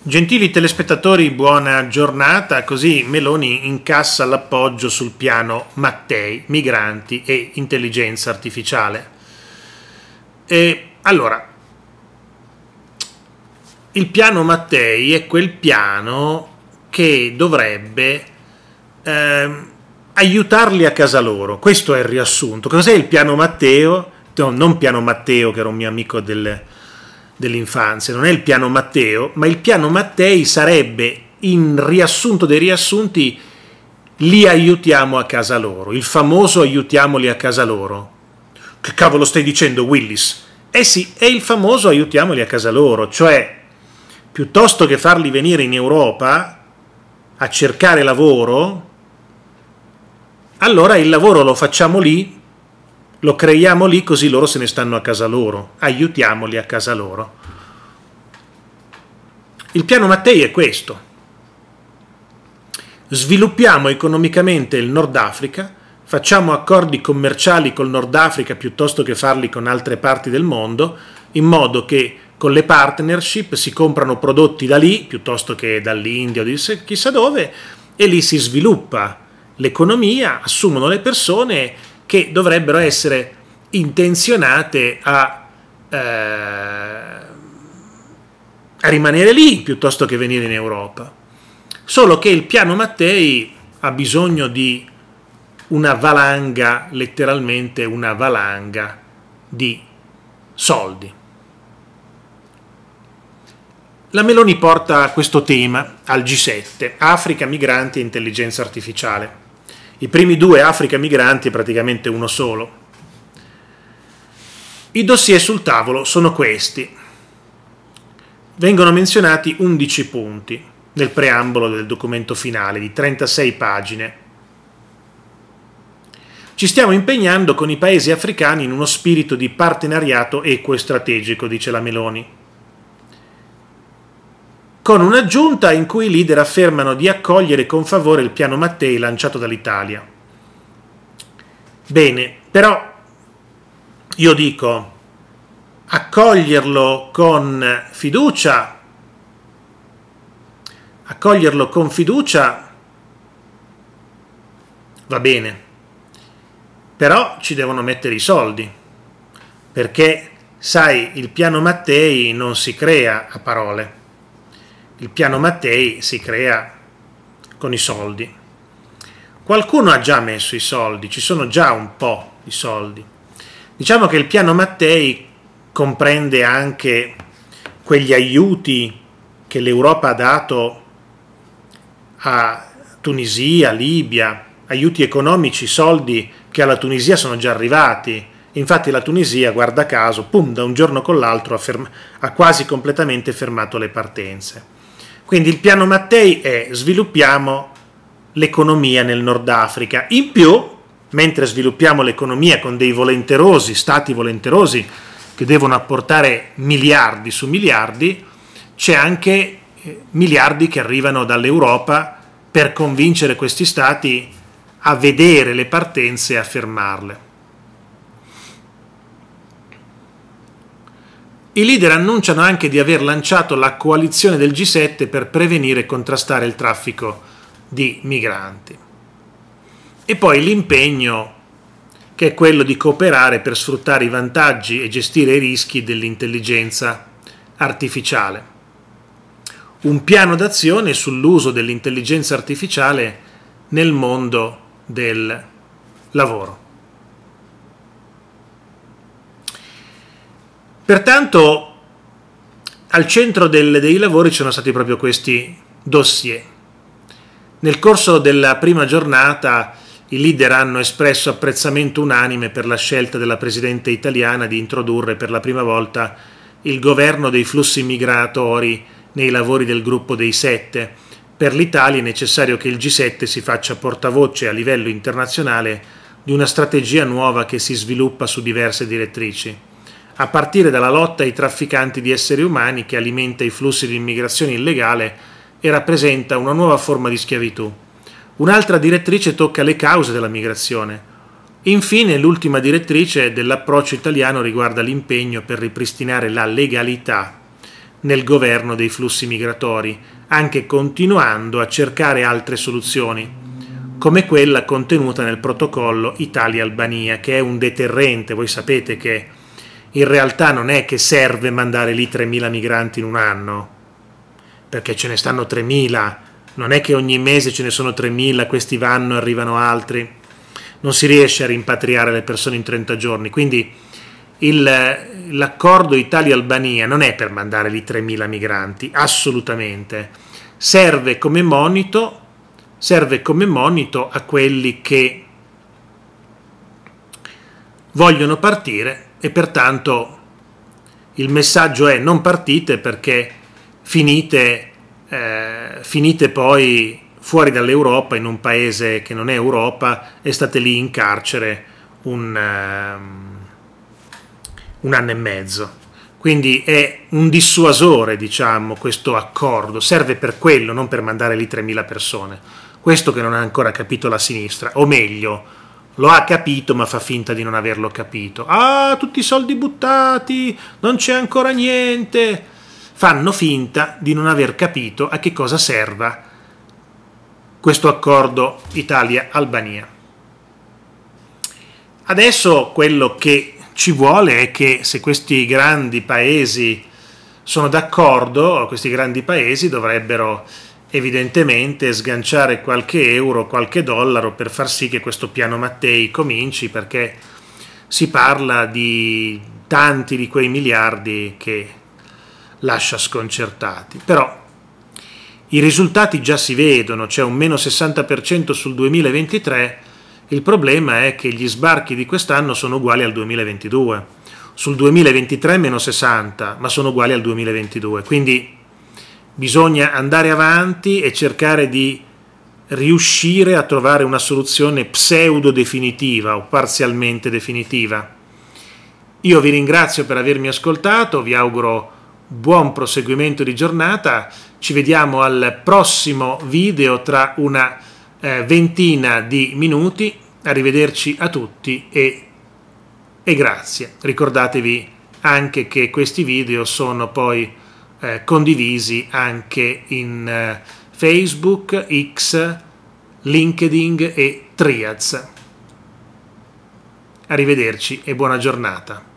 Gentili telespettatori, buona giornata. Così Meloni incassa l'appoggio sul piano Mattei, migranti e intelligenza artificiale. E, allora, il piano Mattei è quel piano che dovrebbe eh, aiutarli a casa loro. Questo è il riassunto. Cos'è il piano Matteo? No, non piano Matteo, che era un mio amico del, dell'infanzia, non è il piano Matteo, ma il piano Mattei sarebbe, in riassunto dei riassunti, li aiutiamo a casa loro, il famoso aiutiamoli a casa loro. Che cavolo stai dicendo, Willis? Eh sì, è il famoso aiutiamoli a casa loro, cioè piuttosto che farli venire in Europa a cercare lavoro, allora il lavoro lo facciamo lì lo creiamo lì così loro se ne stanno a casa loro, aiutiamoli a casa loro. Il piano Mattei è questo. Sviluppiamo economicamente il Nord Africa, facciamo accordi commerciali col Nord Africa piuttosto che farli con altre parti del mondo, in modo che con le partnership si comprano prodotti da lì piuttosto che dall'India o di chissà dove e lì si sviluppa l'economia, assumono le persone che dovrebbero essere intenzionate a, eh, a rimanere lì piuttosto che venire in Europa. Solo che il piano Mattei ha bisogno di una valanga, letteralmente una valanga di soldi. La Meloni porta questo tema al G7, Africa, migranti e intelligenza artificiale. I primi due Africa migranti è praticamente uno solo. I dossier sul tavolo sono questi. Vengono menzionati 11 punti nel preambolo del documento finale di 36 pagine. Ci stiamo impegnando con i paesi africani in uno spirito di partenariato equo e strategico, dice la Meloni con un'aggiunta in cui i leader affermano di accogliere con favore il piano Mattei lanciato dall'Italia. Bene, però io dico accoglierlo con fiducia, accoglierlo con fiducia va bene, però ci devono mettere i soldi, perché sai, il piano Mattei non si crea a parole il piano Mattei si crea con i soldi. Qualcuno ha già messo i soldi, ci sono già un po' di soldi. Diciamo che il piano Mattei comprende anche quegli aiuti che l'Europa ha dato a Tunisia, Libia, aiuti economici, soldi che alla Tunisia sono già arrivati. Infatti la Tunisia, guarda caso, pum, da un giorno con l'altro ha, ha quasi completamente fermato le partenze. Quindi il piano Mattei è sviluppiamo l'economia nel Nord Africa. In più, mentre sviluppiamo l'economia con dei volenterosi, stati volenterosi che devono apportare miliardi su miliardi, c'è anche eh, miliardi che arrivano dall'Europa per convincere questi stati a vedere le partenze e a fermarle. I leader annunciano anche di aver lanciato la coalizione del G7 per prevenire e contrastare il traffico di migranti. E poi l'impegno che è quello di cooperare per sfruttare i vantaggi e gestire i rischi dell'intelligenza artificiale. Un piano d'azione sull'uso dell'intelligenza artificiale nel mondo del lavoro. Pertanto al centro del, dei lavori ci sono stati proprio questi dossier. Nel corso della prima giornata i leader hanno espresso apprezzamento unanime per la scelta della Presidente italiana di introdurre per la prima volta il governo dei flussi migratori nei lavori del gruppo dei sette. Per l'Italia è necessario che il G7 si faccia portavoce a livello internazionale di una strategia nuova che si sviluppa su diverse direttrici a partire dalla lotta ai trafficanti di esseri umani che alimenta i flussi di immigrazione illegale e rappresenta una nuova forma di schiavitù. Un'altra direttrice tocca le cause della migrazione. Infine, l'ultima direttrice dell'approccio italiano riguarda l'impegno per ripristinare la legalità nel governo dei flussi migratori, anche continuando a cercare altre soluzioni, come quella contenuta nel protocollo Italia-Albania, che è un deterrente, voi sapete che in realtà non è che serve mandare lì 3.000 migranti in un anno, perché ce ne stanno 3.000, non è che ogni mese ce ne sono 3.000, questi vanno, e arrivano altri, non si riesce a rimpatriare le persone in 30 giorni, quindi il, l'accordo Italia-Albania non è per mandare lì 3.000 migranti, assolutamente, serve come monito, serve come monito a quelli che vogliono partire e pertanto il messaggio è non partite perché finite, eh, finite poi fuori dall'Europa in un paese che non è Europa e state lì in carcere un, um, un anno e mezzo. Quindi è un dissuasore, diciamo, questo accordo, serve per quello, non per mandare lì 3.000 persone. Questo che non ha ancora capito la sinistra, o meglio, lo ha capito ma fa finta di non averlo capito. Ah, tutti i soldi buttati, non c'è ancora niente. Fanno finta di non aver capito a che cosa serva questo accordo Italia-Albania. Adesso quello che ci vuole è che se questi grandi paesi sono d'accordo, questi grandi paesi dovrebbero evidentemente sganciare qualche euro, qualche dollaro per far sì che questo piano Mattei cominci perché si parla di tanti di quei miliardi che lascia sconcertati. Però i risultati già si vedono, c'è cioè un meno 60% sul 2023, il problema è che gli sbarchi di quest'anno sono uguali al 2022, sul 2023 meno 60, ma sono uguali al 2022, quindi bisogna andare avanti e cercare di riuscire a trovare una soluzione pseudo definitiva o parzialmente definitiva. Io vi ringrazio per avermi ascoltato, vi auguro buon proseguimento di giornata, ci vediamo al prossimo video tra una eh, ventina di minuti, arrivederci a tutti e, e grazie. Ricordatevi anche che questi video sono poi eh, condivisi anche in eh, Facebook, X, LinkedIn e Triads. Arrivederci e buona giornata.